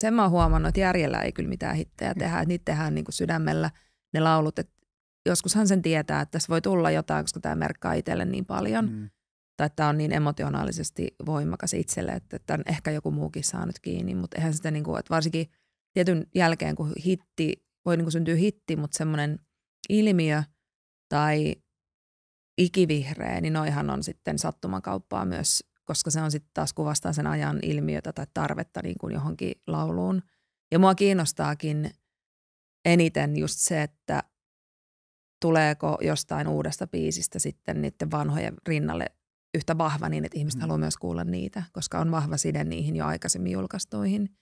sen mä oon huomannut, että järjellä ei kyllä mitään hittejä mm. tehdä, että niitä tehdään niin kuin sydämellä ne laulut, että joskushan sen tietää, että tässä voi tulla jotain, koska tämä merkkaa itselle niin paljon. Mm. Tai tämä on niin emotionaalisesti voimakas itselle, että tämän ehkä joku muukin saa nyt kiinni, mutta eihän sitä niin kuin, että varsinkin tietyn jälkeen, kun hitti, voi niin kuin syntyä hitti, mutta semmoinen ilmiö tai ikivihreä, niin noihan on sitten kauppaa myös koska se on sitten taas kuvastaa sen ajan ilmiötä tai tarvetta niin kuin johonkin lauluun. Ja mua kiinnostaakin eniten just se, että tuleeko jostain uudesta biisistä sitten niiden vanhojen rinnalle yhtä vahva niin, että ihmiset mm. haluaa myös kuulla niitä, koska on vahva side niihin jo aikaisemmin julkaistuihin.